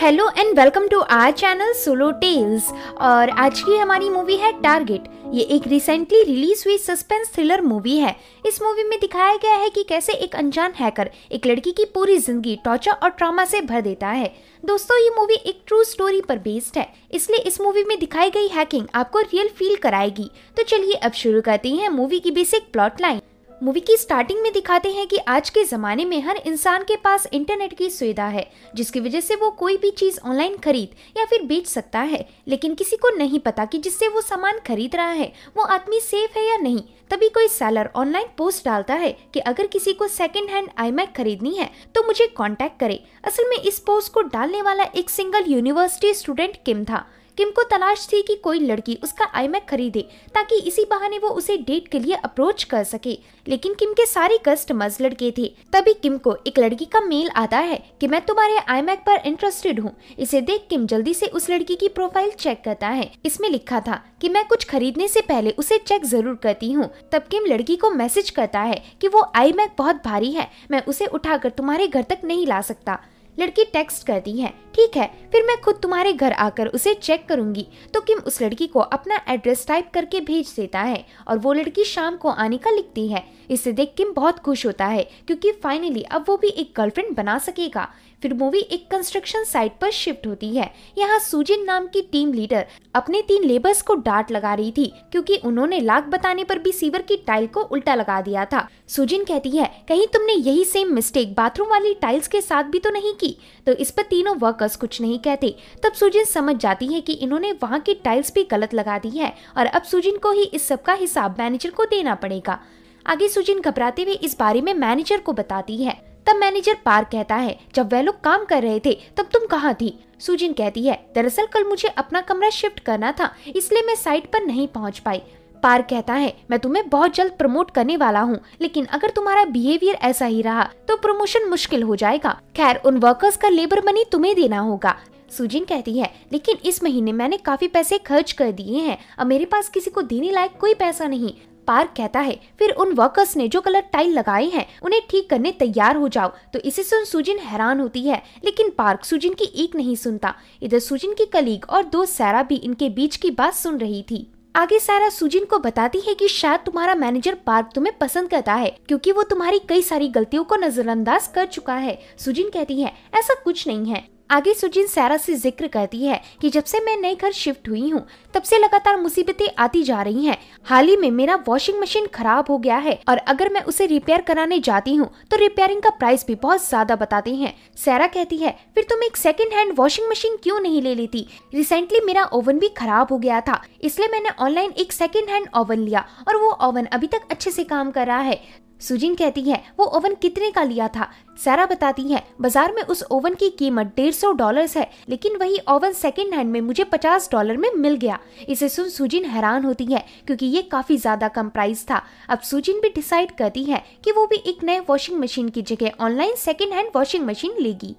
Hello and welcome to our channel Solo Tales और आज की हमारी मूवी है टारगेट ये एक रिसेंटली रिलीज हुई सस्पेंस थ्रिलर मूवी है इस मूवी में दिखाया गया है कि कैसे एक अनजान हैकर एक लड़की की पूरी जिंदगी टॉर्चर और ट्रामा से भर देता है दोस्तों ये मूवी एक ट्रू स्टोरी पर बेस्ड है इसलिए इस मूवी में दिखाई गई हैकिंग आपको रियल फील कराएगी तो चलिए अब शुरू करते हैं मूवी की बेसिक प्लॉट लाइन मूवी की स्टार्टिंग में दिखाते हैं कि आज के ज़माने में हर इंसान के पास इंटरनेट की सुविधा है जिसकी वजह से वो कोई भी चीज़ ऑनलाइन खरीद या फिर बेच सकता है लेकिन किसी को नहीं पता कि जिससे वो सामान खरीद रहा है वो आदमी सेफ है या नहीं तभी कोई सेलर ऑनलाइन पोस्ट डालता है कि अगर किसी को सेकेंड हैंड आई खरीदनी है तो मुझे कॉन्टेक्ट करे असल में इस पोस्ट को डालने वाला एक सिंगल यूनिवर्सिटी स्टूडेंट किम था किम को तलाश थी कि कोई लड़की उसका आईमैक खरीदे ताकि इसी बहाने वो उसे डेट के लिए अप्रोच कर सके लेकिन किम के सारे कस्टमर्स लड़के थे तभी किम को एक लड़की का मेल आता है कि मैं तुम्हारे आईमैक पर इंटरेस्टेड हूँ इसे देख किम जल्दी से उस लड़की की प्रोफाइल चेक करता है इसमें लिखा था कि मैं कुछ खरीदने से पहले उसे चेक जरूर करती हूँ तब किम लड़की को मैसेज करता है कि वो आईमैक बहुत भारी है मैं उसे उठाकर तुम्हारे घर तक नहीं ला सकता लड़की टेक्स्ट करती है ठीक है फिर मैं खुद तुम्हारे घर आकर उसे चेक करूंगी तो किम उस लड़की को अपना एड्रेस टाइप करके भेज देता है और वो लड़की शाम को आने का लिखती है इसे देख किम बहुत खुश होता है क्योंकि फाइनली अब वो भी एक गर्लफ्रेंड बना सकेगा फिर मूवी एक कंस्ट्रक्शन साइट पर शिफ्ट होती है यहाँ सुजिन नाम की टीम लीडर अपने तीन लेबर्स को डांट लगा रही थी क्योंकि उन्होंने लाख बताने पर भी सीवर की टाइल को उल्टा लगा दिया था सुजिन कहती है कहीं तुमने यही सेम मिस्टेक बाथरूम वाली टाइल्स के साथ भी तो नहीं की तो इस पर तीनों वर्कर्स कुछ नहीं कहते तब सुजिन समझ जाती है की इन्होंने वहाँ की टाइल्स भी गलत लगा दी है और अब सुजिन को ही इस सब का हिसाब मैनेजर को देना पड़ेगा आगे सुजिन घबराते हुए इस बारे में मैनेजर को बताती है तब मैनेजर पार्क कहता है जब वह लोग काम कर रहे थे तब तुम कहाँ थी सुजिन कहती है दरअसल कल मुझे अपना कमरा शिफ्ट करना था इसलिए मैं साइट पर नहीं पहुँच पाई पार कहता है मैं तुम्हें बहुत जल्द प्रमोट करने वाला हूँ लेकिन अगर तुम्हारा बिहेवियर ऐसा ही रहा तो प्रमोशन मुश्किल हो जाएगा खैर उन वर्कर्स का लेबर मनी तुम्हें देना होगा सुजिन कहती है लेकिन इस महीने मैंने काफी पैसे खर्च कर दिए हैं अब मेरे पास किसी को देने लायक कोई पैसा नहीं पार्क कहता है फिर उन वर्कर्स ने जो कलर टाइल लगाए हैं उन्हें ठीक करने तैयार हो जाओ तो इसे सुन सुजिन हैरान होती है लेकिन पार्क सुजिन की एक नहीं सुनता इधर सुजिन की कलीग और दोस्त सारा भी इनके बीच की बात सुन रही थी आगे सारा सुजिन को बताती है कि शायद तुम्हारा मैनेजर पार्क तुम्हें पसंद करता है क्योंकि वो तुम्हारी कई सारी गलतियों को नजरअंदाज कर चुका है सुजिन कहती है ऐसा कुछ नहीं है आगे सुजिन सारा से जिक्र करती है कि जब से मैं नए घर शिफ्ट हुई हूँ तब से लगातार मुसीबतें आती जा रही हैं। हाल ही में मेरा वॉशिंग मशीन खराब हो गया है और अगर मैं उसे रिपेयर कराने जाती हूँ तो रिपेयरिंग का प्राइस भी बहुत ज्यादा बताते हैं सारा कहती है फिर तुम एक सेकेंड हैंड वॉशिंग मशीन क्यूँ नहीं ले लेती रिसेंटली मेरा ओवन भी खराब हो गया था इसलिए मैंने ऑनलाइन एक सेकेंड हैंड ओवन लिया और वो ओवन अभी तक अच्छे से काम कर रहा है सुजिन कहती है वो ओवन कितने का लिया था सारा बताती है बाजार में उस ओवन की कीमत डेढ़ सौ डॉलर है लेकिन वही ओवन सेकेंड हैंड में मुझे पचास डॉलर में मिल गया इसे सुन सुजिन हैरान होती है क्योंकि ये काफी ज्यादा कम प्राइस था अब सुजिन भी डिसाइड करती है कि वो भी एक नए वॉशिंग मशीन की जगह online second hand washing machine लेगी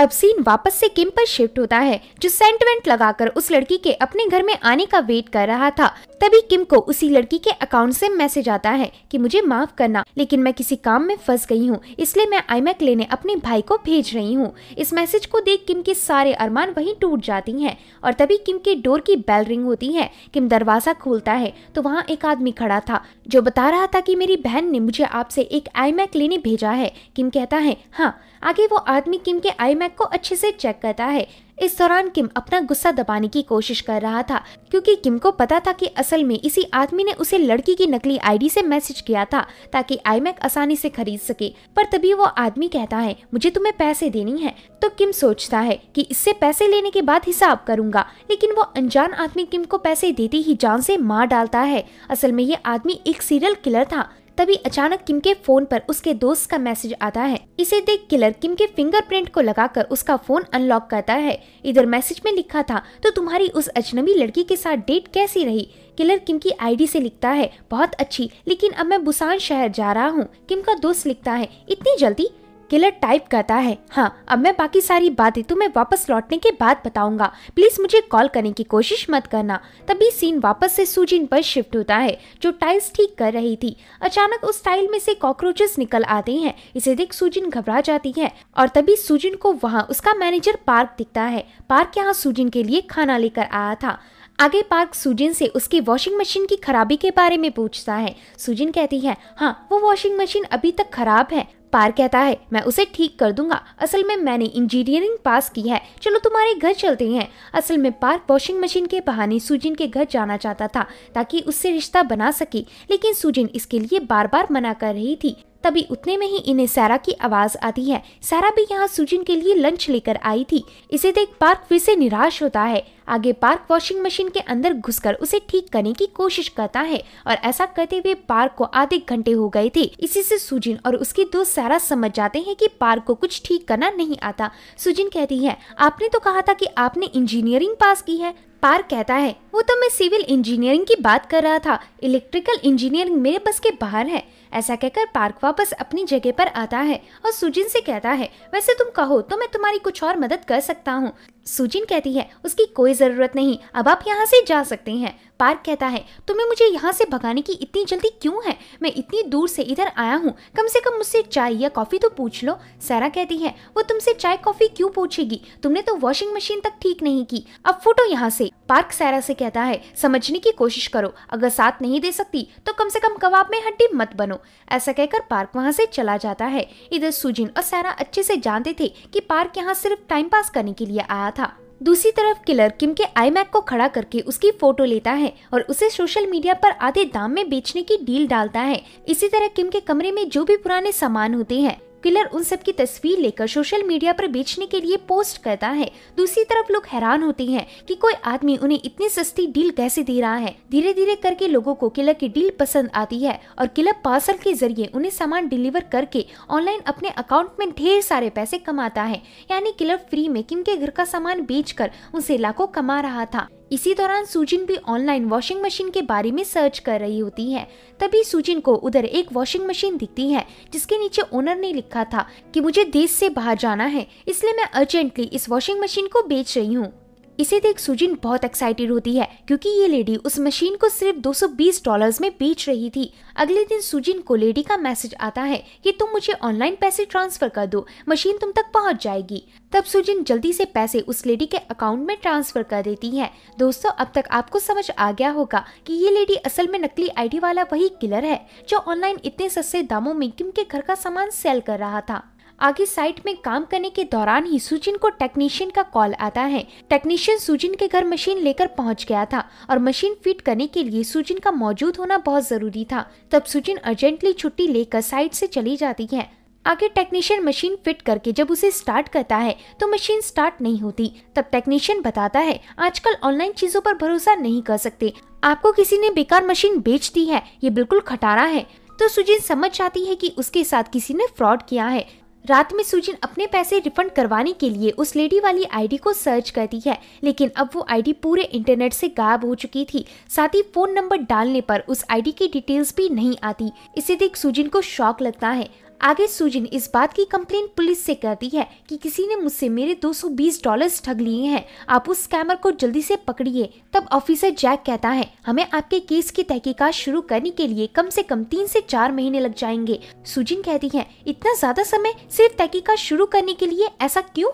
अब सीन वापस से किम पर शिफ्ट होता है जो सेंटिमेंट लगाकर उस लड़की के अपने घर में आने का वेट कर रहा था तभी किम को उसी लड़की के अकाउंट से मैसेज आता है कि मुझे माफ करना लेकिन मैं किसी काम में फंस गई हूँ इसलिए मैं आईमैक लेने अपने भाई को भेज रही हूँ इस मैसेज को देख किम के सारे अरमान वही टूट जाती है और तभी किम के डोर की बेल रिंग होती है किम दरवाजा खोलता है तो वहाँ एक आदमी खड़ा था जो बता रहा था की मेरी बहन ने मुझे आपसे एक आईमैक लेने भेजा है किम कहता है हाँ आगे वो आदमी किम के आई मैक को अच्छे से चेक करता है इस दौरान किम अपना गुस्सा दबाने की कोशिश कर रहा था क्योंकि किम को पता था कि असल में इसी आदमी ने उसे लड़की की नकली आईडी से मैसेज किया था ताकि आईमैक आसानी से खरीद सके पर तभी वो आदमी कहता है मुझे तुम्हें पैसे देनी है तो किम सोचता है कि इससे पैसे लेने के बाद हिसाब करूंगा लेकिन वो अनजान आदमी किम को पैसे देते ही जान से मार डालता है असल में ये आदमी एक सीरियल किलर था तभी अचानक किम के फोन पर उसके दोस्त का मैसेज आता है इसे देख किलर किम के फिंगरप्रिंट को लगाकर उसका फोन अनलॉक करता है इधर मैसेज में लिखा था तो तुम्हारी उस अजनबी लड़की के साथ डेट कैसी रही किलर किम की आईडी से लिखता है बहुत अच्छी लेकिन अब मैं बुसान शहर जा रहा हूँ किम का दोस्त लिखता है इतनी जल्दी किलर टाइप कहता है हाँ अब मैं बाकी सारी बातें तुम्हें तो वापस लौटने के बाद बताऊंगा प्लीज मुझे कॉल करने की कोशिश मत करना तभी सीन वापस से सूजिन पर शिफ्ट होता है जो टाइल्स ठीक कर रही थी अचानक उस टाइल में से कॉकरोचेस निकल आते हैं इसे देख सूजिन घबरा जाती है और तभी सूजिन को वहाँ उसका मैनेजर पार्क दिखता है पार्क यहाँ सूजिन के लिए खाना लेकर आया था आगे पार्क सुजिन से उसकी वॉशिंग मशीन की खराबी के बारे में पूछता है सुजिन कहती है हाँ वो वॉशिंग मशीन अभी तक खराब है पार कहता है मैं उसे ठीक कर दूंगा असल में मैंने इंजीनियरिंग पास की है चलो तुम्हारे घर चलते हैं असल में पार्क वॉशिंग मशीन के बहाने सुजिन के घर जाना चाहता था ताकि उससे रिश्ता बना सके लेकिन सुजिन इसके लिए बार बार मना कर रही थी तभी उतने में ही इन्हें सारा की आवाज आती है सारा भी यहाँ सुजिन के लिए लंच लेकर आई थी इसे देख पार्क फिर से निराश होता है आगे पार्क वॉशिंग मशीन के अंदर घुसकर उसे ठीक करने की कोशिश करता है और ऐसा करते हुए पार्क को आधे घंटे हो गए थे इसी से सुजिन और उसके दोस्त सारा समझ जाते हैं कि पार्क को कुछ ठीक करना नहीं आता सुजिन कहती है आपने तो कहा था कि आपने इंजीनियरिंग पास की है पार्क कहता है वो तो मैं सिविल इंजीनियरिंग की बात कर रहा था इलेक्ट्रिकल इंजीनियरिंग मेरे बस के बाहर है ऐसा कहकर पार्क वापस अपनी जगह पर आता है और सुजिन से कहता है वैसे तुम कहो तो मैं तुम्हारी कुछ और मदद कर सकता हूँ सुजिन कहती है उसकी कोई ज़रूरत नहीं अब आप यहाँ से जा सकते हैं पार्क कहता है तुम्हें मुझे यहाँ से भगाने की इतनी जल्दी क्यों है मैं इतनी दूर से इधर आया हूँ कम से कम मुझसे चाय या कॉफ़ी तो पूछ लो सारा कहती है वो तुमसे चाय कॉफ़ी क्यों पूछेगी तुमने तो वॉशिंग मशीन तक ठीक नहीं की अब फोटो यहाँ से पार्क सारा से कहता है समझने की कोशिश करो अगर साथ नहीं दे सकती तो कम से कम कबाब में हड्डी मत बनो ऐसा कहकर पार्क वहाँ से चला जाता है इधर सुजिन और सारा अच्छे से जानते थे कि पार्क यहाँ सिर्फ टाइम पास करने के लिए आया था दूसरी तरफ किलर किम के आईमैक को खड़ा करके उसकी फोटो लेता है और उसे सोशल मीडिया पर आधे दाम में बेचने की डील डालता है इसी तरह किम के कमरे में जो भी पुराने सामान होते हैं किलर उन सब की तस्वीर लेकर सोशल मीडिया पर बेचने के लिए पोस्ट करता है दूसरी तरफ लोग हैरान होते हैं कि कोई आदमी उन्हें इतनी सस्ती डील कैसे दे रहा है धीरे धीरे करके लोगों को किलर की डील पसंद आती है और किलर पार्सल के जरिए उन्हें सामान डिलीवर करके ऑनलाइन अपने अकाउंट में ढेर सारे पैसे कमाता है यानी किलर फ्री में किम के घर का सामान बेच कर उनसे लाखों कमा रहा था इसी दौरान सुजिन भी ऑनलाइन वॉशिंग मशीन के बारे में सर्च कर रही होती है तभी सुजिन को उधर एक वॉशिंग मशीन दिखती है जिसके नीचे ओनर ने लिखा था कि मुझे देश से बाहर जाना है इसलिए मैं अर्जेंटली इस वॉशिंग मशीन को बेच रही हूँ इसे देख सुजिन बहुत एक्साइटेड होती है क्योंकि ये लेडी उस मशीन को सिर्फ 220 डॉलर्स में बेच रही थी अगले दिन सुजिन को लेडी का मैसेज आता है कि तुम मुझे ऑनलाइन पैसे ट्रांसफर कर दो मशीन तुम तक पहुंच जाएगी तब सुजिन जल्दी से पैसे उस लेडी के अकाउंट में ट्रांसफर कर देती है दोस्तों अब तक आपको समझ आ गया होगा कि ये लेडी असल में नकली आईडी वाला वही किलर है जो ऑनलाइन इतने सस्ते दामों में किम के घर का सामान सेल कर रहा था आगे साइट में काम करने के दौरान ही सुजिन को टेक्नीशियन का कॉल आता है टेक्नीशियन सुजिन के घर मशीन लेकर पहुंच गया था और मशीन फिट करने के लिए सुजिन का मौजूद होना बहुत जरूरी था तब सुजिन अर्जेंटली छुट्टी लेकर साइट से चली जाती है आगे टेक्नीशियन मशीन फिट करके जब उसे स्टार्ट करता है तो मशीन स्टार्ट नहीं होती तब टेक्नीशियन बताता है आजकल ऑनलाइन चीजों पर भरोसा नहीं कर सकते आपको किसी ने बेकार मशीन बेच दी है ये बिल्कुल खटारा है तो सुजीन समझ जाती है कि उसके साथ किसी ने फ्रॉड किया है रात में सुजिन अपने पैसे रिफंड करवाने के लिए उस लेडी वाली आईडी को सर्च करती है लेकिन अब वो आईडी पूरे इंटरनेट से गायब हो चुकी थी साथ ही फोन नंबर डालने पर उस आईडी की डिटेल्स भी नहीं आती इसे देख सुजिन को शौक लगता है आगे सुजिन इस बात की कंप्लेन पुलिस से करती है कि किसी ने मुझसे मेरे 220 डॉलर्स ठग लिए हैं आप उस स्कैमर को जल्दी से पकड़िए तब ऑफिसर जैक कहता है हमें आपके केस की तहकीकात शुरू करने के लिए कम से कम तीन से चार महीने लग जाएंगे सुजिन कहती है इतना ज्यादा समय सिर्फ तहकीकात शुरू करने के लिए ऐसा क्यूँ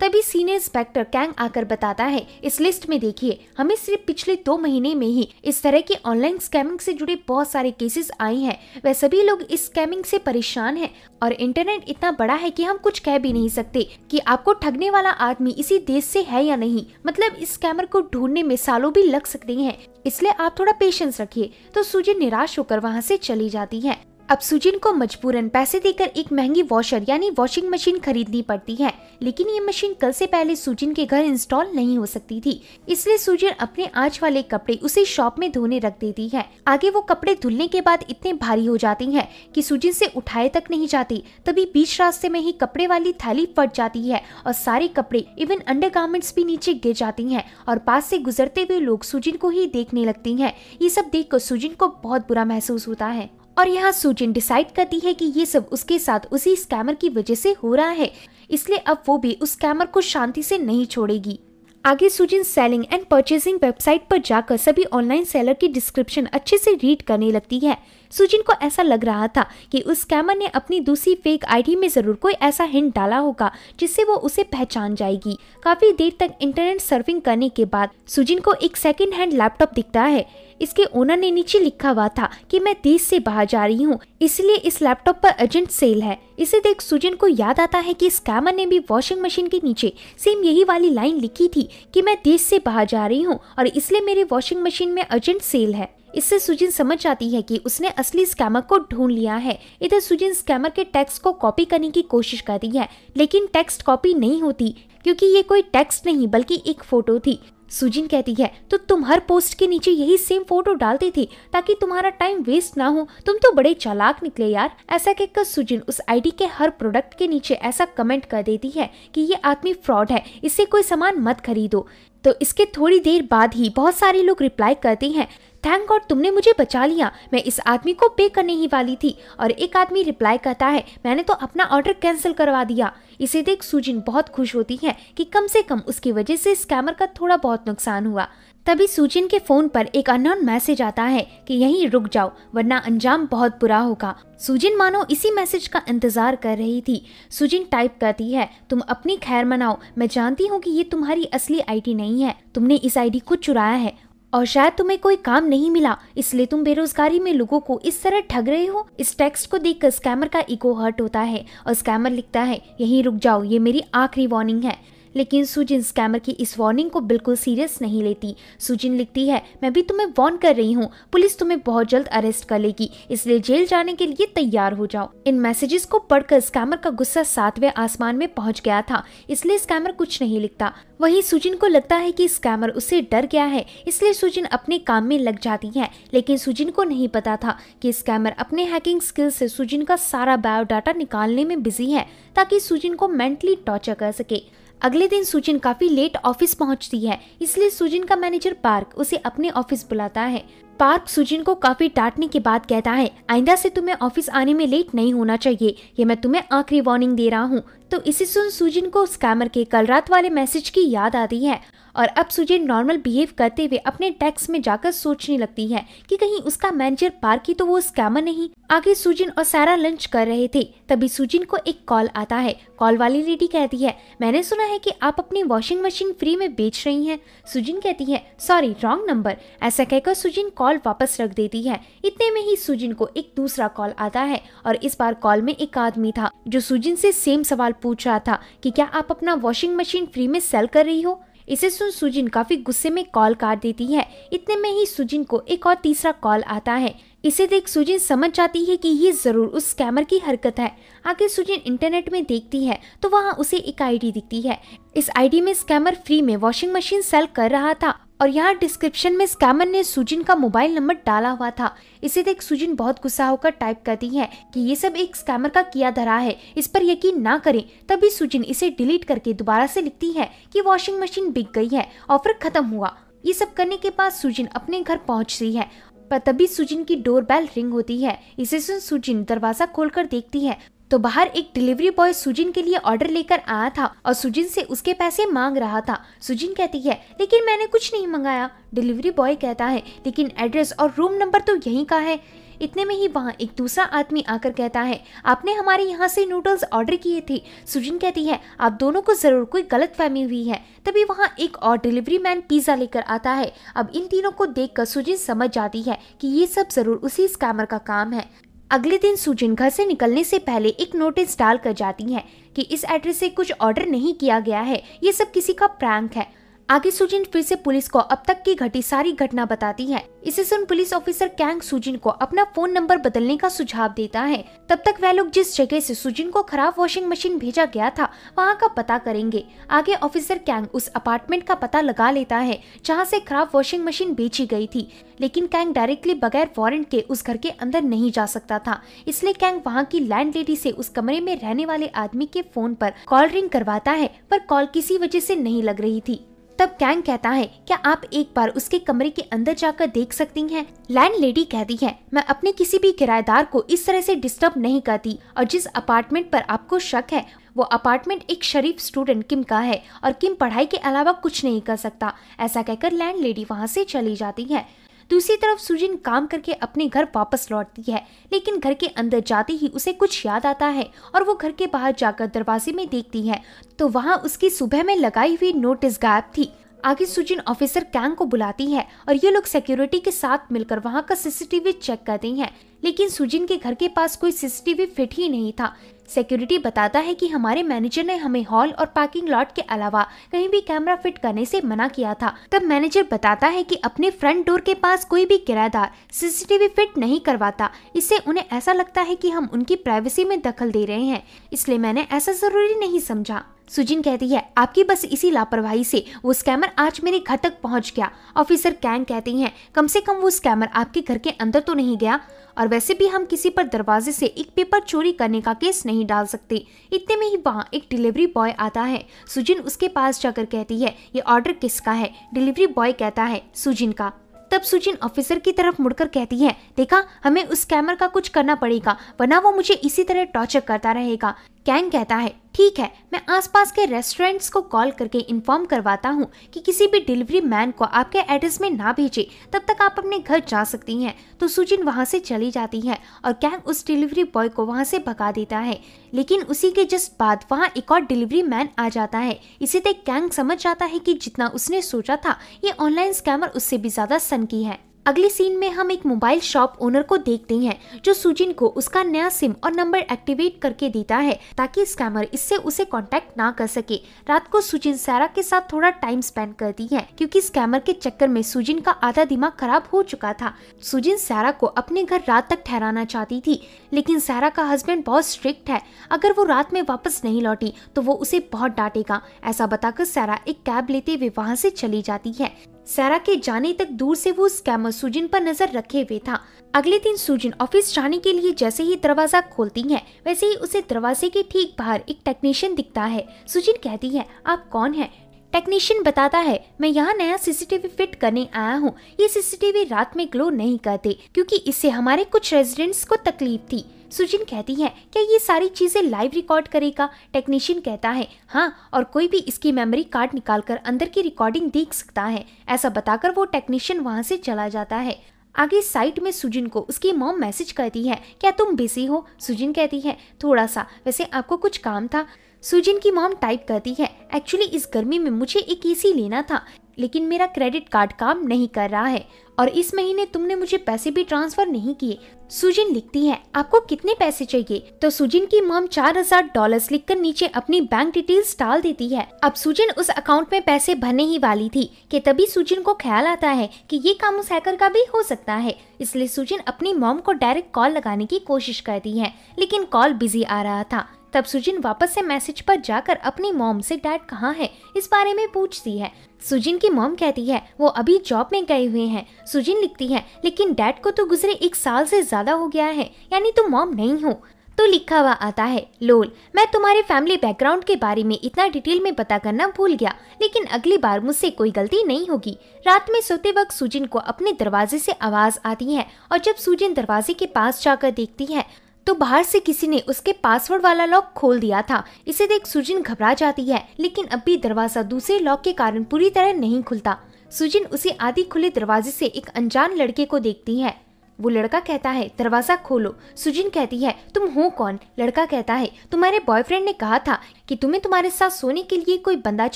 तभी सीनियर इंस्पेक्टर कैंग आकर बताता है इस लिस्ट में देखिए हमें सिर्फ पिछले दो महीने में ही इस तरह के ऑनलाइन स्कैमिंग से जुड़े बहुत सारे केसेस आए हैं वह सभी लोग इस स्कैमिंग से परेशान हैं और इंटरनेट इतना बड़ा है कि हम कुछ कह भी नहीं सकते कि आपको ठगने वाला आदमी इसी देश से है या नहीं मतलब इस स्कैमर को ढूंढने में सालों भी लग सकते हैं इसलिए आप थोड़ा पेशेंस रखिए तो सूजी निराश होकर वहाँ से चली जाती है अब सुजिन को मजबूरन पैसे देकर एक महंगी वॉशर यानी वॉशिंग मशीन खरीदनी पड़ती है लेकिन ये मशीन कल से पहले सुजिन के घर इंस्टॉल नहीं हो सकती थी इसलिए सुजिन अपने आज वाले कपड़े उसे शॉप में धोने रख देती है आगे वो कपड़े धुलने के बाद इतने भारी हो जाती है की सुजिन से उठाए तक नहीं जाती तभी बीच रास्ते में ही कपड़े वाली थैली फट जाती है और सारे कपड़े इवन अंडर भी नीचे गिर जाती है और पास से गुजरते हुए लोग सुजिन को ही देखने लगती है ये सब देख सुजिन को बहुत बुरा महसूस होता है और यहाँ सूचिन डिसाइड करती है कि ये सब उसके साथ उसी स्कैमर की वजह से हो रहा है इसलिए अब वो भी उस स्कैमर को शांति से नहीं छोड़ेगी आगे Sujin selling and purchasing website पर जाकर सभी ऑनलाइन सेलर की डिस्क्रिप्शन अच्छे से रीड करने लगती है सुजिन को ऐसा लग रहा था कि उस स्कैमर ने अपनी दूसरी फेक आईडी में ज़रूर कोई ऐसा हिंट डाला होगा जिससे वो उसे पहचान जाएगी काफ़ी देर तक इंटरनेट सर्फिंग करने के बाद सुजिन को एक सेकेंड हैंड लैपटॉप दिखता है इसके ओनर ने नीचे लिखा हुआ था कि मैं देश से बाहर जा रही हूँ इसलिए इस लैपटॉप पर अर्जेंट सेल है इसे देख सुजन को याद आता है कि स्कैमर ने भी वॉशिंग मशीन के नीचे सेम यही वाली लाइन लिखी थी कि मैं देश से बाहर जा रही हूँ और इसलिए मेरे वॉशिंग मशीन में अर्जेंट सेल है इससे सुजिन समझ आती है कि उसने असली स्कैमर को ढूंढ लिया है इधर सुजिन स्कैमर के टेक्स्ट को कॉपी करने की कोशिश करती है लेकिन टेक्स्ट कॉपी नहीं होती क्योंकि ये कोई टेक्स्ट नहीं बल्कि एक फोटो थी सुजिन कहती है तो तुम हर पोस्ट के नीचे यही सेम फोटो डालती थी ताकि तुम्हारा टाइम वेस्ट ना हो तुम तो बड़े चालाक निकले यार ऐसा कहकर सुजिन उस आईडी के हर प्रोडक्ट के नीचे ऐसा कमेंट कर देती है कि ये आदमी फ्रॉड है इससे कोई सामान मत खरीदो तो इसके थोड़ी देर बाद ही बहुत सारे लोग रिप्लाई करते हैं थैंक गॉड तुमने मुझे बचा लिया मैं इस आदमी को पे करने ही वाली थी और एक आदमी रिप्लाई करता है मैंने तो अपना ऑर्डर कैंसिल करवा दिया इसे देख सुजिन बहुत खुश होती है कि कम से कम उसकी वजह से स्कैमर का थोड़ा बहुत नुकसान हुआ तभी सुजिन के फोन पर एक अनोन मैसेज आता है कि यहीं रुक जाओ वरना अंजाम बहुत बुरा होगा सुजिन मानो इसी मैसेज का इंतजार कर रही थी सुजिन टाइप करती है तुम अपनी खैर मनाओ मैं जानती हूँ कि ये तुम्हारी असली आईडी नहीं है तुमने इस आईडी को चुराया है और शायद तुम्हें कोई काम नहीं मिला इसलिए तुम बेरोजगारी में लोगों को इस तरह ठग रहे हो इस टेक्स्ट को देखकर स्कैमर का इको हर्ट होता है और स्कैमर लिखता है यहीं रुक जाओ ये मेरी आखिरी वार्निंग है लेकिन सुजिन स्कैमर की इस वार्निंग को बिल्कुल सीरियस नहीं लेती सुजिन लिखती है मैं भी तुम्हें वार्न कर रही हूँ पुलिस तुम्हें बहुत जल्द अरेस्ट कर लेगी इसलिए जेल जाने के लिए तैयार हो जाओ इन मैसेजेस को पढ़कर स्कैमर का गुस्सा सातवें आसमान में पहुँच गया था इसलिए स्कैमर कुछ नहीं लिखता वही सुजिन को लगता है की स्कैमर उसे डर गया है इसलिए सुजिन अपने काम में लग जाती है लेकिन सुजिन को नहीं पता था की स्कैमर अपने हैकिंग स्किल से सुजिन का सारा बायोडाटा निकालने में बिजी है ताकि सुजिन को मेंटली टॉर्चर कर सके अगले दिन सुजिन काफी लेट ऑफिस पहुंचती है इसलिए सुजिन का मैनेजर पार्क उसे अपने ऑफिस बुलाता है पार्क सुजिन को काफी डांटने के बाद कहता है आइंदा से तुम्हें ऑफिस आने में लेट नहीं होना चाहिए ये मैं तुम्हें आखिरी वार्निंग दे रहा हूँ तो इसे सुन सुजिन को स्कैमर के कल रात वाले मैसेज की याद आती है और अब सुजय नॉर्मल बिहेव करते हुए अपने डेस्क में जाकर सोचने लगती है कि कहीं उसका मैनेजर पार्की तो वो स्कैमर नहीं आगे सुजिन और सारा लंच कर रहे थे तभी सुजिन को एक कॉल आता है कॉल वाली लेडी कहती है मैंने सुना है कि आप अपनी वॉशिंग मशीन फ्री में बेच रही हैं सुजिन कहती है सॉरी रॉन्ग नंबर ऐसा कहकर सुजिन कॉल वापस रख देती है इतने में ही सुजिन को एक दूसरा कॉल आता है और इस बार कॉल में एक आदमी था जो सुजिन से सेम सवाल पूछ रहा था की क्या आप अपना वॉशिंग मशीन फ्री में सेल कर रही हो इसे सुन सुजिन काफी गुस्से में कॉल काट देती है इतने में ही सुजिन को एक और तीसरा कॉल आता है इसे देख सुजिन समझ जाती है कि ये ज़रूर उस स्कैमर की हरकत है आगे सुजिन इंटरनेट में देखती है तो वहाँ उसे एक आईडी दिखती है इस आईडी में स्कैमर फ्री में वॉशिंग मशीन सेल कर रहा था और यहाँ डिस्क्रिप्शन में स्कैमर ने सुजिन का मोबाइल नंबर डाला हुआ था इसे देख सुजिन बहुत गुस्सा होकर टाइप करती है कि ये सब एक स्कैमर का किया धरा है इस पर यकीन ना करें तभी सुजिन इसे डिलीट करके दोबारा से लिखती है कि वॉशिंग मशीन बिक गई है ऑफर खत्म हुआ ये सब करने के बाद सुजिन अपने घर पहुँचती है पर तभी सुजिन की बेल रिंग होती है इसे सुन सुजिन दरवाजा खोलकर देखती है तो बाहर एक डिलीवरी बॉय सुजिन के लिए ऑर्डर लेकर आया था और सुजिन से उसके पैसे मांग रहा था सुजिन कहती है लेकिन मैंने कुछ नहीं मंगाया डिलीवरी बॉय कहता है लेकिन एड्रेस और रूम नंबर तो यहीं का है इतने में ही वहाँ एक दूसरा आदमी आकर कहता है आपने हमारे यहाँ से नूडल्स ऑर्डर किए थे सुजिन कहती है आप दोनों को ज़रूर कोई गलत फहमी हुई है तभी वहाँ एक और डिलीवरी मैन पिज़्ज़ा लेकर आता है अब इन तीनों को देखकर सुजिन समझ जाती है कि ये सब ज़रूर उसी स्कैमर का काम है अगले दिन सुजिन घर से निकलने से पहले एक नोटिस डाल कर जाती है कि इस एड्रेस से कुछ ऑर्डर नहीं किया गया है ये सब किसी का प्रैंक है आगे सुजिन फिर से पुलिस को अब तक की घटी सारी घटना बताती है इसे सुन पुलिस ऑफिसर कैंग सुजिन को अपना फोन नंबर बदलने का सुझाव देता है तब तक वह लोग जिस जगह से सुजिन को खराब वॉशिंग मशीन भेजा गया था वहाँ का पता करेंगे आगे ऑफिसर कैंग उस अपार्टमेंट का पता लगा लेता है जहाँ से खराब वॉशिंग मशीन बेची गई थी लेकिन कैंग डायरेक्टली बगैर वारंट के उस घर के अंदर नहीं जा सकता था इसलिए कैंग वहाँ की लैंड लेडी उस कमरे में रहने वाले आदमी के फोन आरोप कॉल रिंग करवाता है पर कॉल किसी वजह ऐसी नहीं लग रही थी तब कैंग कहता है क्या आप एक बार उसके कमरे के अंदर जाकर देख सकती हैं? लैंड लेडी कहती है मैं अपने किसी भी किराएदार को इस तरह से डिस्टर्ब नहीं करती और जिस अपार्टमेंट पर आपको शक है वो अपार्टमेंट एक शरीफ स्टूडेंट किम का है और किम पढ़ाई के अलावा कुछ नहीं कर सकता ऐसा कहकर लैंड लेडी वहाँ से चली जाती है दूसरी तरफ सुजिन काम करके अपने घर वापस लौटती है लेकिन घर के अंदर जाते ही उसे कुछ याद आता है और वो घर के बाहर जाकर दरवाजे में देखती है तो वहाँ उसकी सुबह में लगाई हुई नोटिस गायब थी आगे सुजिन ऑफिसर कैंग को बुलाती है और ये लोग सिक्योरिटी के साथ मिलकर वहाँ का सीसीटीवी चेक करते हैं लेकिन सुजिन के घर के पास कोई सीसीटीवी फिट ही नहीं था सिक्योरिटी बताता है कि हमारे मैनेजर ने हमें हॉल और पार्किंग लॉट के अलावा कहीं भी कैमरा फिट करने से मना किया था तब मैनेजर बताता है कि अपने फ्रंट डोर के पास कोई भी किराएदार सीसीटीवी फिट नहीं करवाता इससे उन्हें ऐसा लगता है कि हम उनकी प्राइवेसी में दखल दे रहे हैं इसलिए मैंने ऐसा जरूरी नहीं समझा सुजिन कहती है आपकी बस इसी लापरवाही से वो स्कैमर आज मेरे घर तक पहुंच गया ऑफिसर कैंग कहती हैं कम से कम वो स्कैमर आपके घर के अंदर तो नहीं गया और वैसे भी हम किसी पर दरवाजे से एक पेपर चोरी करने का केस नहीं डाल सकते इतने में ही वहाँ एक डिलीवरी बॉय आता है सुजिन उसके पास जाकर कहती है ये ऑर्डर किसका है डिलीवरी बॉय कहता है सुजिन का तब सुजिन ऑफिसर की तरफ मुड़कर कहती है देखा हमें उस कैमर का कुछ करना पड़ेगा वरना वो मुझे इसी तरह टॉर्चर करता रहेगा कैंग कहता है ठीक है मैं आसपास के रेस्टोरेंट्स को कॉल करके इन्फॉर्म करवाता हूँ कि किसी भी डिलीवरी मैन को आपके एड्रेस में ना भेजे तब तक आप अपने घर जा सकती हैं तो सुजिन वहाँ से चली जाती है और कैंग उस डिलीवरी बॉय को वहाँ से भगा देता है लेकिन उसी के जस्ट बाद वहाँ एक और डिलीवरी मैन आ जाता है इसे देख कैंग समझ जाता है कि जितना उसने सोचा था ये ऑनलाइन स्कैमर उससे भी ज़्यादा सनकी है अगले सीन में हम एक मोबाइल शॉप ओनर को देखते हैं जो सुजिन को उसका नया सिम और नंबर एक्टिवेट करके देता है ताकि स्कैमर इससे उसे कांटेक्ट ना कर सके रात को सुजिन सारा के साथ थोड़ा टाइम स्पेंड करती है क्योंकि स्कैमर के चक्कर में सुजिन का आधा दिमाग खराब हो चुका था सुजिन सारा को अपने घर रात तक ठहराना चाहती थी लेकिन सारा का हस्बैंड बहुत स्ट्रिक्ट है अगर वो रात में वापस नहीं लौटी तो वो उसे बहुत डांटेगा ऐसा बताकर सारा एक कैब लेते हुए वहाँ से चली जाती है सारा के जाने तक दूर से वो स्कैमर सुजिन पर नजर रखे हुए था अगले दिन सुजिन ऑफिस जाने के लिए जैसे ही दरवाजा खोलती है वैसे ही उसे दरवाजे के ठीक बाहर एक टेक्नीशियन दिखता है सुजिन कहती है आप कौन है टेक्नीशियन बताता है मैं यहाँ नया सीसीटीवी फिट करने आया हूँ ये सीसीटीवी रात में ग्लो नहीं करते क्योंकि इससे हमारे कुछ रेजिडेंट्स को तकलीफ थी सुजिन कहती है क्या ये सारी चीज़ें लाइव रिकॉर्ड करेगा टेक्नीशियन कहता है हाँ और कोई भी इसकी मेमोरी कार्ड निकाल कर अंदर की रिकॉर्डिंग देख सकता है ऐसा बताकर वो टेक्नीशियन वहाँ से चला जाता है आगे साइट में सुजिन को उसकी मॉम मैसेज करती है क्या तुम बिजी हो सुजिन कहती है थोड़ा सा वैसे आपको कुछ काम था सुजिन की मॉम टाइप करती है एक्चुअली इस गर्मी में मुझे एक एसी लेना था लेकिन मेरा क्रेडिट कार्ड काम नहीं कर रहा है और इस महीने तुमने मुझे पैसे भी ट्रांसफर नहीं किए सुजिन लिखती है आपको कितने पैसे चाहिए तो सुजिन की मोम चार हजार डॉलर लिख कर नीचे अपनी बैंक डिटेल्स डाल देती है अब सुजिन उस अकाउंट में पैसे भरने ही वाली थी कि तभी सुजिन को ख्याल आता है कि ये काम उस हैकर का भी हो सकता है इसलिए सुजिन अपनी मॉम को डायरेक्ट कॉल लगाने की कोशिश करती है लेकिन कॉल बिजी आ रहा था तब सुजिन वापस से मैसेज पर जाकर अपनी मॉम से डैड कहाँ है इस बारे में पूछती है सुजिन की मॉम कहती है वो अभी जॉब में गए हुए हैं सुजिन लिखती है लेकिन डैड को तो गुजरे एक साल से ज्यादा हो गया है यानी तुम मॉम नहीं हो तो लिखा हुआ आता है लोल मैं तुम्हारे फैमिली बैकग्राउंड के बारे में इतना डिटेल में पता करना भूल गया लेकिन अगली बार मुझसे कोई गलती नहीं होगी रात में सोते वक्त सुजिन को अपने दरवाजे से आवाज आती है और जब सुजिन दरवाजे के पास जाकर देखती है तो बाहर से किसी ने उसके पासवर्ड वाला लॉक खोल दिया था इसे देख सुजिन घबरा जाती है लेकिन अब भी दरवाजा दूसरे लॉक के कारण पूरी तरह नहीं खुलता सुजिन उसे आधी खुले दरवाजे से एक अनजान लड़के को देखती है वो लड़का कहता है दरवाजा खोलो सुजिन कहती है तुम हो कौन लड़का कहता है तुम्हारे बॉयफ्रेंड ने कहा था कि तुम्हें तुम्हारे साथ सोने के लिए कोई बंदा